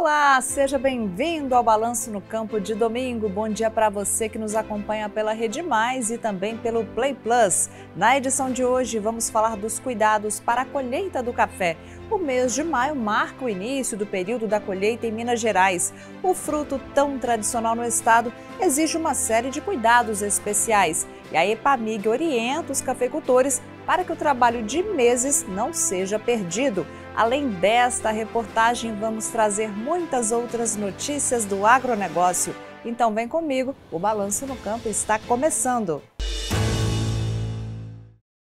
Olá, seja bem-vindo ao Balanço no Campo de domingo. Bom dia para você que nos acompanha pela Rede Mais e também pelo Play Plus. Na edição de hoje, vamos falar dos cuidados para a colheita do café. O mês de maio marca o início do período da colheita em Minas Gerais. O fruto tão tradicional no estado exige uma série de cuidados especiais e a EPAMIG orienta os cafeicultores para que o trabalho de meses não seja perdido. Além desta reportagem, vamos trazer muitas outras notícias do agronegócio. Então vem comigo, o Balanço no Campo está começando.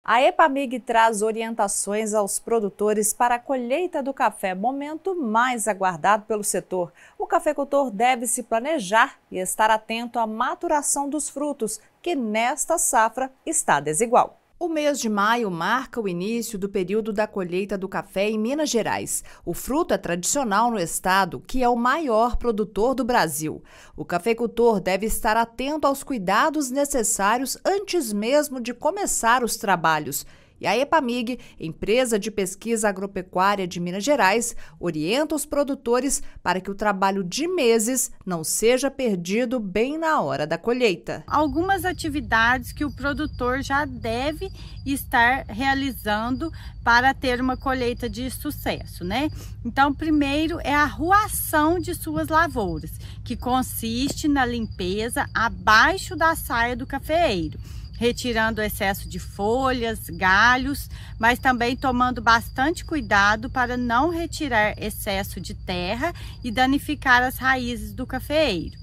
A EPAMIG traz orientações aos produtores para a colheita do café, momento mais aguardado pelo setor. O cafeicultor deve se planejar e estar atento à maturação dos frutos, que nesta safra está desigual. O mês de maio marca o início do período da colheita do café em Minas Gerais. O fruto é tradicional no estado, que é o maior produtor do Brasil. O cafeicultor deve estar atento aos cuidados necessários antes mesmo de começar os trabalhos e a EPAMIG, empresa de pesquisa agropecuária de Minas Gerais, orienta os produtores para que o trabalho de meses não seja perdido bem na hora da colheita. Algumas atividades que o produtor já deve estar realizando para ter uma colheita de sucesso, né? Então, primeiro é a ruação de suas lavouras, que consiste na limpeza abaixo da saia do cafeeiro retirando o excesso de folhas, galhos, mas também tomando bastante cuidado para não retirar excesso de terra e danificar as raízes do cafeeiro.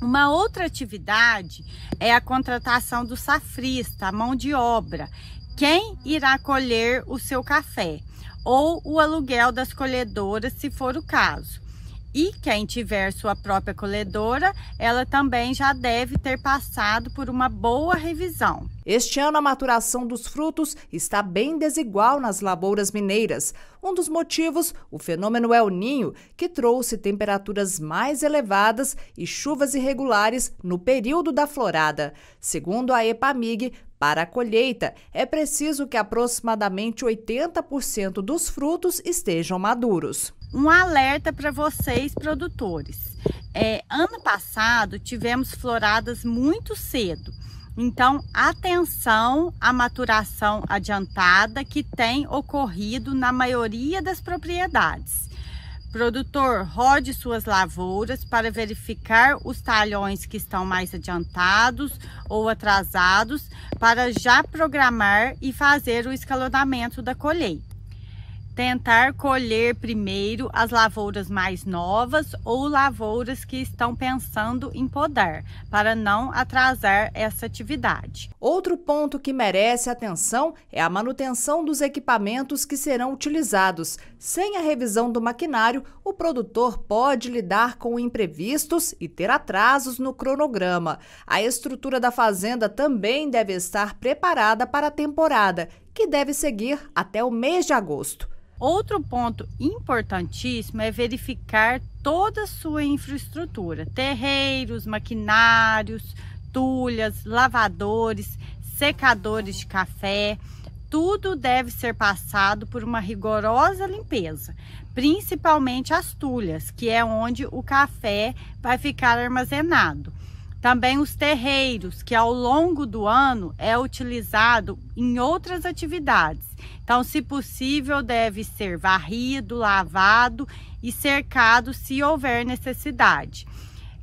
Uma outra atividade é a contratação do safrista, a mão de obra, quem irá colher o seu café ou o aluguel das colhedoras, se for o caso. E quem tiver sua própria colhedora, ela também já deve ter passado por uma boa revisão. Este ano, a maturação dos frutos está bem desigual nas lavouras mineiras. Um dos motivos, o fenômeno El Ninho, que trouxe temperaturas mais elevadas e chuvas irregulares no período da florada. Segundo a EPAMIG, para a colheita, é preciso que aproximadamente 80% dos frutos estejam maduros um alerta para vocês produtores. É, ano passado tivemos floradas muito cedo, então atenção à maturação adiantada que tem ocorrido na maioria das propriedades. Produtor, rode suas lavouras para verificar os talhões que estão mais adiantados ou atrasados para já programar e fazer o escalonamento da colheita tentar colher primeiro as lavouras mais novas ou lavouras que estão pensando em podar, para não atrasar essa atividade. Outro ponto que merece atenção é a manutenção dos equipamentos que serão utilizados. Sem a revisão do maquinário, o produtor pode lidar com imprevistos e ter atrasos no cronograma. A estrutura da fazenda também deve estar preparada para a temporada, que deve seguir até o mês de agosto. Outro ponto importantíssimo é verificar toda a sua infraestrutura: terreiros, maquinários, tulhas, lavadores, secadores de café. Tudo deve ser passado por uma rigorosa limpeza, principalmente as tulhas, que é onde o café vai ficar armazenado. Também os terreiros, que ao longo do ano é utilizado em outras atividades. Então, se possível, deve ser varrido, lavado e cercado se houver necessidade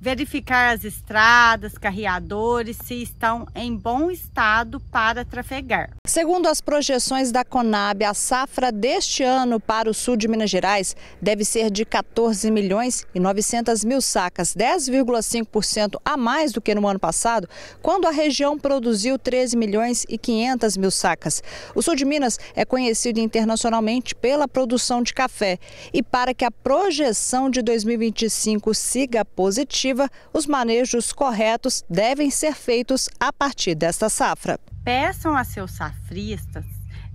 verificar as estradas, carreadores, se estão em bom estado para trafegar. Segundo as projeções da Conab, a safra deste ano para o sul de Minas Gerais deve ser de 14 milhões e 900 mil sacas, 10,5% a mais do que no ano passado, quando a região produziu 13 milhões e 500 mil sacas. O sul de Minas é conhecido internacionalmente pela produção de café e para que a projeção de 2025 siga positiva, os manejos corretos devem ser feitos a partir desta safra. Peçam a seus safristas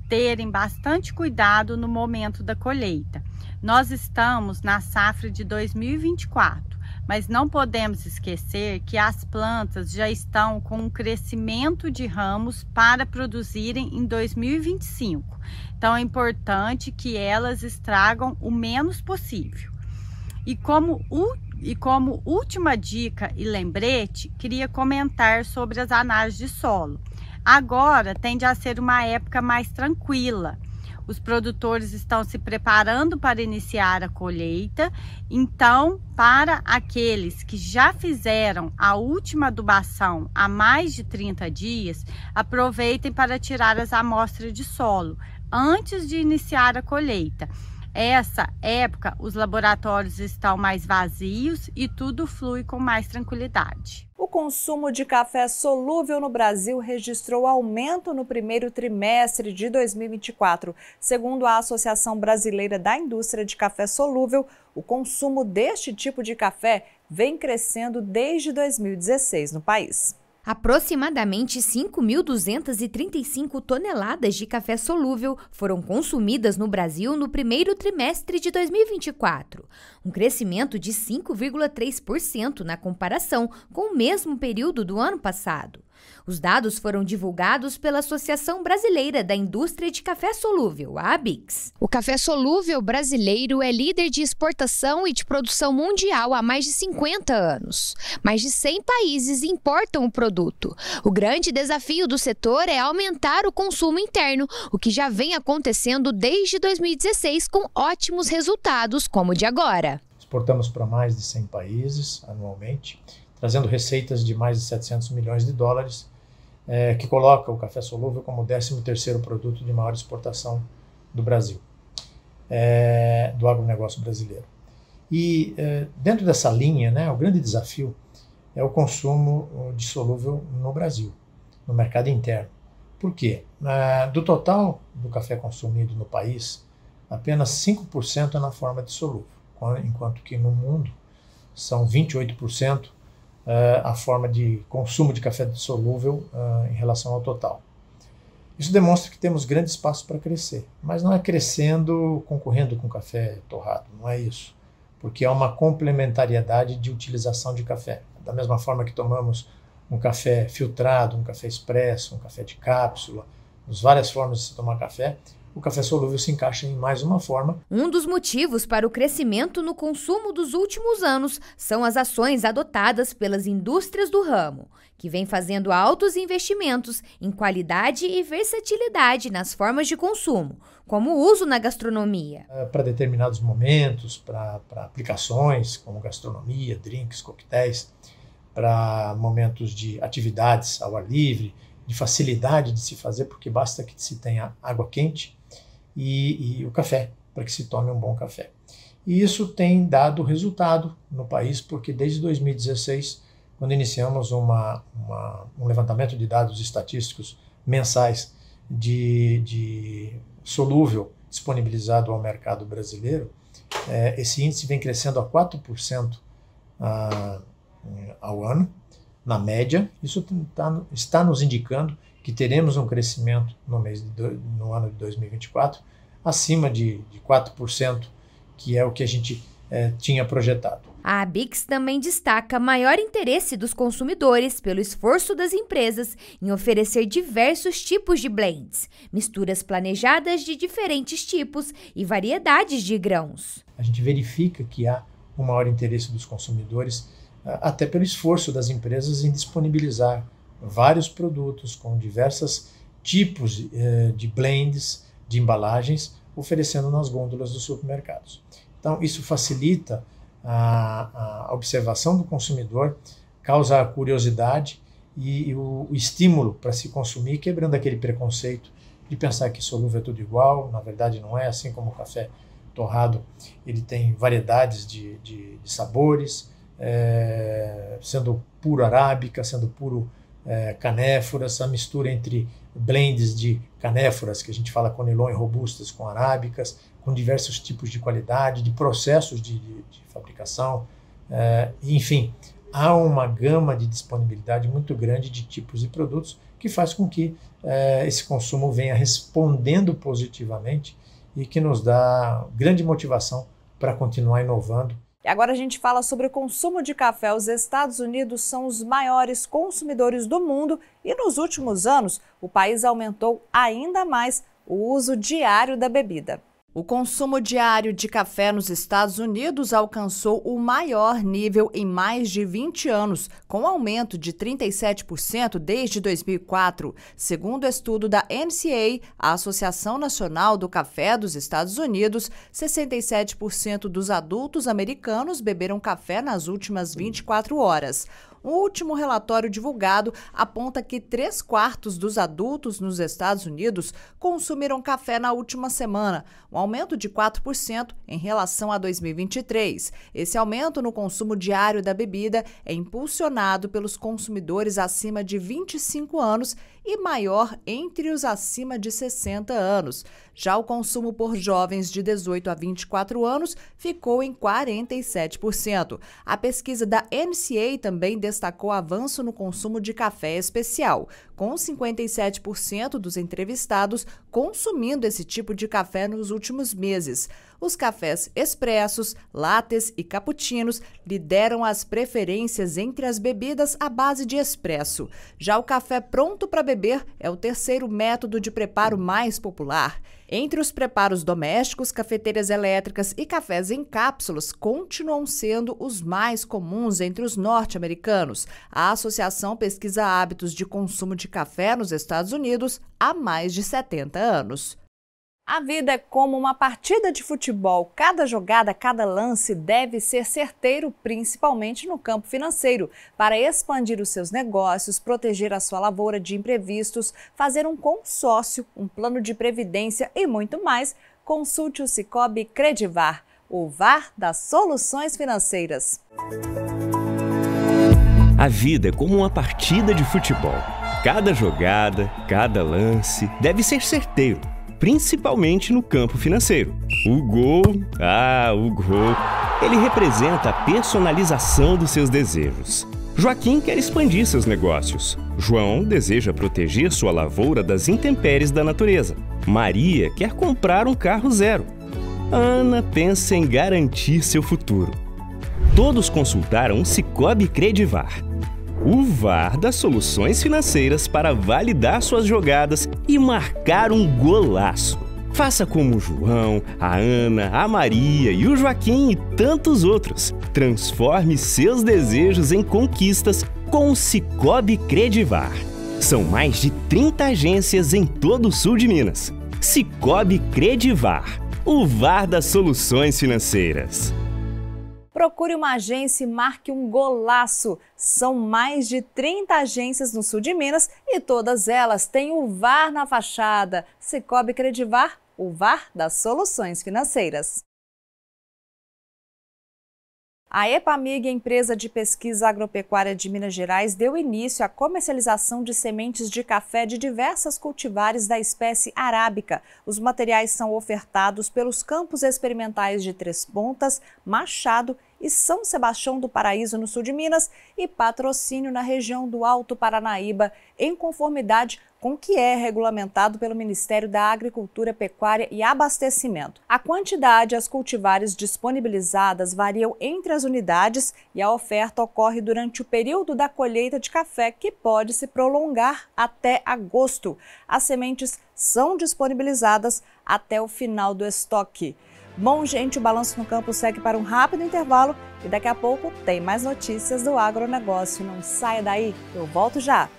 terem bastante cuidado no momento da colheita. Nós estamos na safra de 2024, mas não podemos esquecer que as plantas já estão com um crescimento de ramos para produzirem em 2025. Então é importante que elas estragam o menos possível. E como e como última dica e lembrete, queria comentar sobre as análises de solo. Agora tende a ser uma época mais tranquila. Os produtores estão se preparando para iniciar a colheita. Então, para aqueles que já fizeram a última adubação há mais de 30 dias, aproveitem para tirar as amostras de solo antes de iniciar a colheita essa época, os laboratórios estão mais vazios e tudo flui com mais tranquilidade. O consumo de café solúvel no Brasil registrou aumento no primeiro trimestre de 2024. Segundo a Associação Brasileira da Indústria de Café Solúvel, o consumo deste tipo de café vem crescendo desde 2016 no país. Aproximadamente 5.235 toneladas de café solúvel foram consumidas no Brasil no primeiro trimestre de 2024, um crescimento de 5,3% na comparação com o mesmo período do ano passado. Os dados foram divulgados pela Associação Brasileira da Indústria de Café Solúvel, a ABIX. O café solúvel brasileiro é líder de exportação e de produção mundial há mais de 50 anos. Mais de 100 países importam o produto. O grande desafio do setor é aumentar o consumo interno, o que já vem acontecendo desde 2016 com ótimos resultados, como o de agora. Exportamos para mais de 100 países anualmente trazendo receitas de mais de 700 milhões de dólares, é, que coloca o café solúvel como o 13º produto de maior exportação do Brasil, é, do agronegócio brasileiro. E é, dentro dessa linha, né, o grande desafio é o consumo de solúvel no Brasil, no mercado interno. Por quê? do total do café consumido no país, apenas 5% é na forma de solúvel, enquanto que no mundo são 28% uh, a forma de consumo de café dissolúvel uh, eh, em relação ao total. Isso demonstra que temos grande espaço para crescer, mas não é crescendo concorrendo com café torrado, não é isso, porque é uma complementariedade de utilização de café. Da mesma forma que tomamos um café filtrado, um café expresso, um café de cápsula, as várias formas de se tomar café, o café solúvel se encaixa em mais uma forma. Um dos motivos para o crescimento no consumo dos últimos anos são as ações adotadas pelas indústrias do ramo, que vem fazendo altos investimentos em qualidade e versatilidade nas formas de consumo, como o uso na gastronomia. É, para determinados momentos, para aplicações como gastronomia, drinks, coquetéis, para momentos de atividades ao ar livre, de facilidade de se fazer, porque basta que se tenha água quente, e, e o café, para que se tome um bom café. E isso tem dado resultado no país, porque desde 2016, quando iniciamos uma, uma, um levantamento de dados estatísticos mensais de, de solúvel disponibilizado ao mercado brasileiro, eh, esse índice vem crescendo a 4% a, ah, ao ano na média, isso tá está nos indicando que teremos um crescimento no, mês do, no ano de 2024 acima de, de 4%, que é o que a gente é, tinha projetado. A ABIX também destaca maior interesse dos consumidores pelo esforço das empresas em oferecer diversos tipos de blends, misturas planejadas de diferentes tipos e variedades de grãos. A gente verifica que há um maior interesse dos consumidores até pelo esforço das empresas em disponibilizar vários produtos com diversos tipos eh, de blends, de embalagens, oferecendo nas gôndolas dos supermercados. Então, isso facilita a, a observação do consumidor, causa a curiosidade e, e o, o estímulo para se consumir, quebrando aquele preconceito de pensar que solúvel é tudo igual, na verdade não é, assim como o café torrado, ele tem variedades de, de, de sabores, é, sendo puro arábica, sendo puro é, canéforas, a mistura entre blends de canéforas, que a gente fala e robustas com arábicas, com diversos tipos de qualidade, de processos de, de, de fabricação, é, enfim, há uma gama de disponibilidade muito grande de tipos e produtos que faz com que é, esse consumo venha respondendo positivamente e que nos dá grande motivação para continuar inovando e agora a gente fala sobre o consumo de café. Os Estados Unidos são os maiores consumidores do mundo e nos últimos anos o país aumentou ainda mais o uso diário da bebida. O consumo diário de café nos Estados Unidos alcançou o maior nível em mais de 20 anos, com aumento de 37% desde 2004, segundo o estudo da NCA, a Associação Nacional do Café dos Estados Unidos. 67% dos adultos americanos beberam café nas últimas 24 horas. Um último relatório divulgado aponta que três quartos dos adultos nos Estados Unidos consumiram café na última semana, um aumento de 4% em relação a 2023. Esse aumento no consumo diário da bebida é impulsionado pelos consumidores acima de 25 anos e maior entre os acima de 60 anos. Já o consumo por jovens de 18 a 24 anos ficou em 47%. A pesquisa da NCA também destacou avanço no consumo de café especial, com 57% dos entrevistados consumindo esse tipo de café nos últimos meses os cafés expressos, lattes e cappuccinos lideram as preferências entre as bebidas à base de expresso. Já o café pronto para beber é o terceiro método de preparo mais popular. Entre os preparos domésticos, cafeteiras elétricas e cafés em cápsulas continuam sendo os mais comuns entre os norte-americanos. A associação pesquisa hábitos de consumo de café nos Estados Unidos há mais de 70 anos. A vida é como uma partida de futebol. Cada jogada, cada lance deve ser certeiro, principalmente no campo financeiro, para expandir os seus negócios, proteger a sua lavoura de imprevistos, fazer um consórcio, um plano de previdência e muito mais. Consulte o Cicobi Credivar, o VAR das soluções financeiras. A vida é como uma partida de futebol. Cada jogada, cada lance deve ser certeiro principalmente no campo financeiro. O Gol, ah, o Gol, ele representa a personalização dos seus desejos. Joaquim quer expandir seus negócios. João deseja proteger sua lavoura das intempéries da natureza. Maria quer comprar um carro zero. Ana pensa em garantir seu futuro. Todos consultaram o Cicobi Credivar, o VAR das soluções financeiras para validar suas jogadas e marcar um golaço. Faça como o João, a Ana, a Maria e o Joaquim e tantos outros. Transforme seus desejos em conquistas com o Cicobi Credivar. São mais de 30 agências em todo o sul de Minas. Cicobi Credivar, o VAR das soluções financeiras. Procure uma agência e marque um golaço. São mais de 30 agências no sul de Minas e todas elas têm o VAR na fachada. Cicobi Credivar, o VAR das soluções financeiras. A EPAMIG, empresa de pesquisa agropecuária de Minas Gerais, deu início à comercialização de sementes de café de diversas cultivares da espécie arábica. Os materiais são ofertados pelos campos experimentais de Três Pontas, Machado e e São Sebastião do Paraíso, no sul de Minas, e patrocínio na região do Alto Paranaíba, em conformidade com o que é regulamentado pelo Ministério da Agricultura, Pecuária e Abastecimento. A quantidade às cultivares disponibilizadas variam entre as unidades e a oferta ocorre durante o período da colheita de café, que pode se prolongar até agosto. As sementes são disponibilizadas até o final do estoque. Bom, gente, o Balanço no Campo segue para um rápido intervalo e daqui a pouco tem mais notícias do agronegócio. Não saia daí, eu volto já.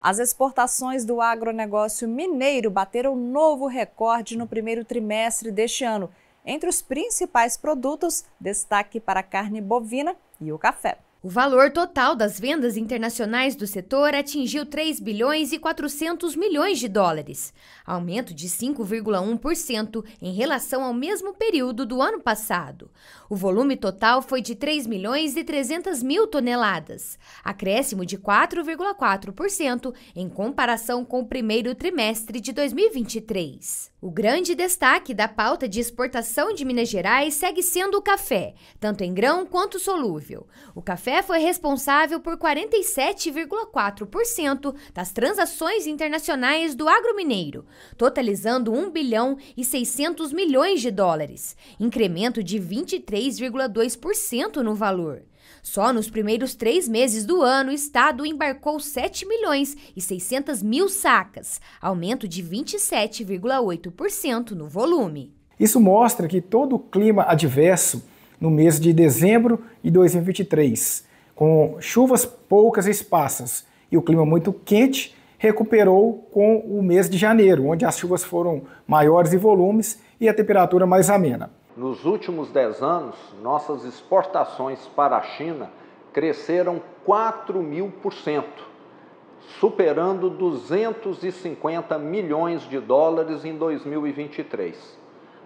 As exportações do agronegócio mineiro bateram novo recorde no primeiro trimestre deste ano. Entre os principais produtos, destaque para a carne bovina e o café. O valor total das vendas internacionais do setor atingiu 3 bilhões e 400 milhões de dólares, aumento de 5,1% em relação ao mesmo período do ano passado. O volume total foi de 3 milhões e 300 mil toneladas, acréscimo de 4,4% em comparação com o primeiro trimestre de 2023. O grande destaque da pauta de exportação de Minas Gerais segue sendo o café, tanto em grão quanto solúvel. O café foi responsável por 47,4% das transações internacionais do agromineiro, totalizando 1 bilhão e 600 milhões de dólares, incremento de 23,2% no valor. Só nos primeiros três meses do ano, o Estado embarcou 7 milhões e 600 mil sacas, aumento de 27,8% no volume. Isso mostra que todo o clima adverso no mês de dezembro de 2023, com chuvas poucas e esparsas e o clima muito quente, recuperou com o mês de janeiro, onde as chuvas foram maiores em volumes e a temperatura mais amena. Nos últimos 10 anos, nossas exportações para a China cresceram 4 mil por cento, superando 250 milhões de dólares em 2023.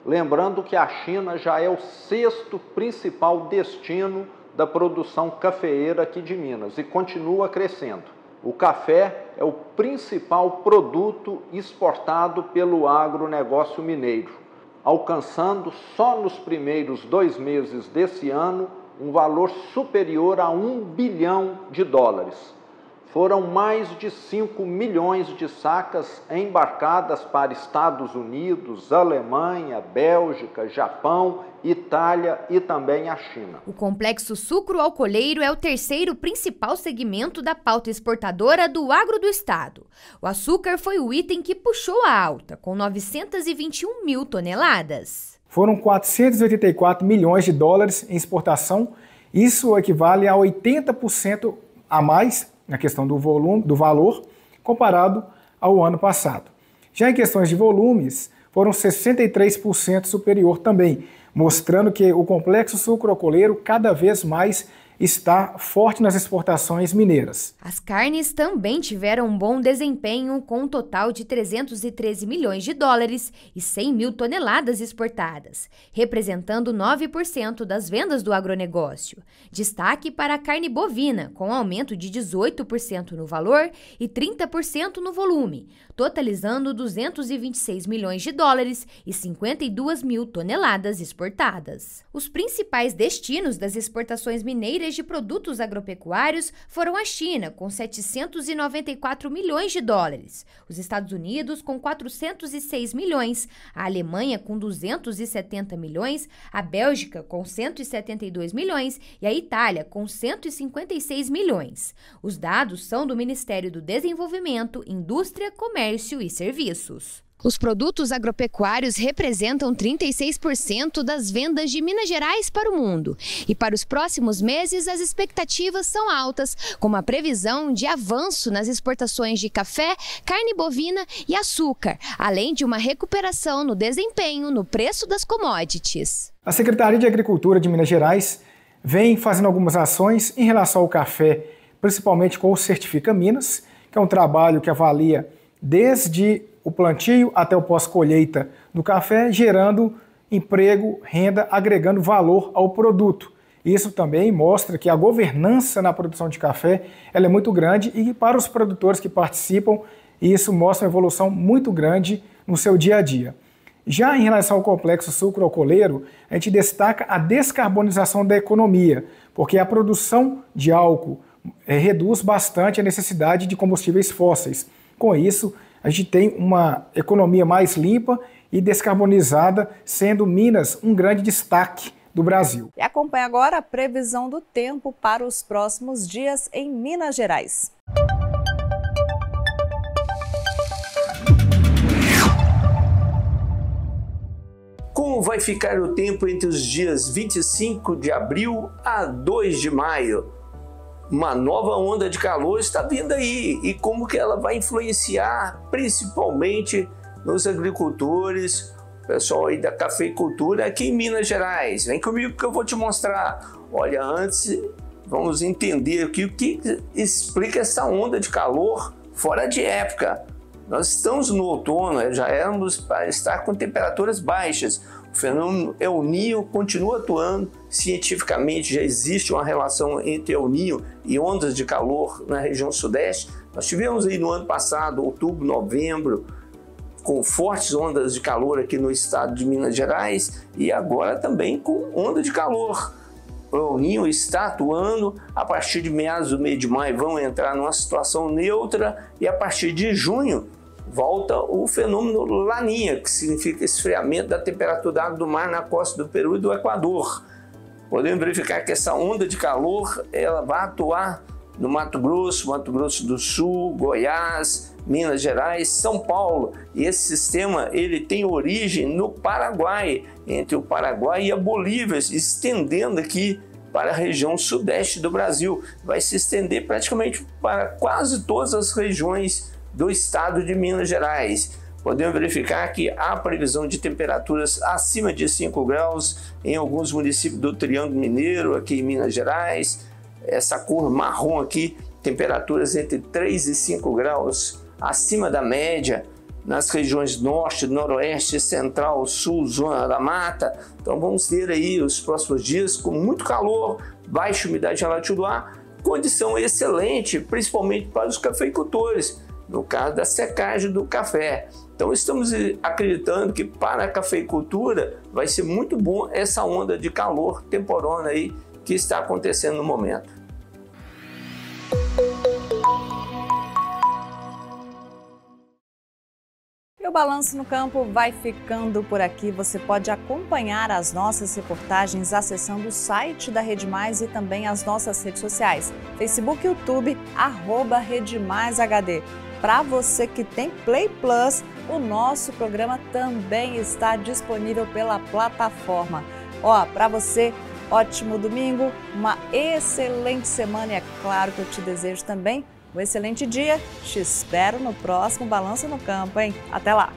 Lembrando que a China já é o sexto principal destino da produção cafeeira aqui de Minas e continua crescendo. O café é o principal produto exportado pelo agronegócio mineiro alcançando só nos primeiros dois meses desse ano um valor superior a um bilhão de dólares foram mais de 5 milhões de sacas embarcadas para Estados Unidos, Alemanha, Bélgica, Japão, Itália e também a China. O complexo sucro-alcooleiro é o terceiro principal segmento da pauta exportadora do agro do estado. O açúcar foi o item que puxou a alta, com 921 mil toneladas. Foram 484 milhões de dólares em exportação. Isso equivale a 80% a mais na questão do volume, do valor, comparado ao ano passado. Já em questões de volumes, foram 63% superior também, mostrando que o complexo sucrocoleiro cada vez mais está forte nas exportações mineiras. As carnes também tiveram um bom desempenho, com um total de 313 milhões de dólares e 100 mil toneladas exportadas, representando 9% das vendas do agronegócio. Destaque para a carne bovina, com aumento de 18% no valor e 30% no volume, totalizando 226 milhões de dólares e 52 mil toneladas exportadas. Os principais destinos das exportações mineiras de produtos agropecuários foram a China, com 794 milhões de dólares, os Estados Unidos, com 406 milhões, a Alemanha, com 270 milhões, a Bélgica, com 172 milhões e a Itália, com 156 milhões. Os dados são do Ministério do Desenvolvimento, Indústria, Comércio e Serviços. Os produtos agropecuários representam 36% das vendas de Minas Gerais para o mundo. E para os próximos meses, as expectativas são altas, com uma previsão de avanço nas exportações de café, carne bovina e açúcar, além de uma recuperação no desempenho no preço das commodities. A Secretaria de Agricultura de Minas Gerais vem fazendo algumas ações em relação ao café, principalmente com o Certifica Minas, que é um trabalho que avalia desde o plantio até o pós-colheita do café, gerando emprego, renda, agregando valor ao produto. Isso também mostra que a governança na produção de café ela é muito grande e para os produtores que participam, isso mostra uma evolução muito grande no seu dia a dia. Já em relação ao complexo sucro-alcooleiro, a gente destaca a descarbonização da economia, porque a produção de álcool eh, reduz bastante a necessidade de combustíveis fósseis. Com isso, a gente tem uma economia mais limpa e descarbonizada, sendo Minas um grande destaque do Brasil. E acompanhe agora a previsão do tempo para os próximos dias em Minas Gerais. Como vai ficar o tempo entre os dias 25 de abril a 2 de maio? uma nova onda de calor está vindo aí e como que ela vai influenciar principalmente nos agricultores, pessoal aí da cafeicultura aqui em Minas Gerais. Vem comigo que eu vou te mostrar. Olha, antes vamos entender aqui o que explica essa onda de calor fora de época. Nós estamos no outono, né? já éramos para estar com temperaturas baixas. O fenômeno El Niño continua atuando cientificamente já existe uma relação entre El Ninho e ondas de calor na região sudeste. Nós tivemos aí no ano passado, outubro, novembro, com fortes ondas de calor aqui no estado de Minas Gerais e agora também com onda de calor. O Ninho está atuando, a partir de meados do mês de maio vão entrar numa situação neutra e a partir de junho volta o fenômeno Laninha, que significa esfriamento da temperatura do mar na costa do Peru e do Equador podemos verificar que essa onda de calor ela vai atuar no Mato Grosso, Mato Grosso do Sul, Goiás, Minas Gerais, São Paulo. E esse sistema ele tem origem no Paraguai, entre o Paraguai e a Bolívia, estendendo aqui para a região sudeste do Brasil. Vai se estender praticamente para quase todas as regiões do estado de Minas Gerais podemos verificar que há previsão de temperaturas acima de 5 graus em alguns municípios do Triângulo Mineiro, aqui em Minas Gerais. Essa cor marrom aqui, temperaturas entre 3 e 5 graus acima da média nas regiões norte, noroeste, central, sul, zona da mata. Então vamos ter aí os próximos dias com muito calor, baixa umidade relativa do ar, condição excelente, principalmente para os cafeicultores, no caso da secagem do café. Então estamos acreditando que para a cafeicultura vai ser muito bom essa onda de calor temporona aí que está acontecendo no momento. E o Balanço no Campo vai ficando por aqui. Você pode acompanhar as nossas reportagens acessando o site da Rede Mais e também as nossas redes sociais, Facebook, YouTube, arroba Rede Mais HD. Para você que tem Play Plus, o nosso programa também está disponível pela plataforma. Ó, para você, ótimo domingo, uma excelente semana e é claro que eu te desejo também um excelente dia. Te espero no próximo Balança no Campo, hein? Até lá!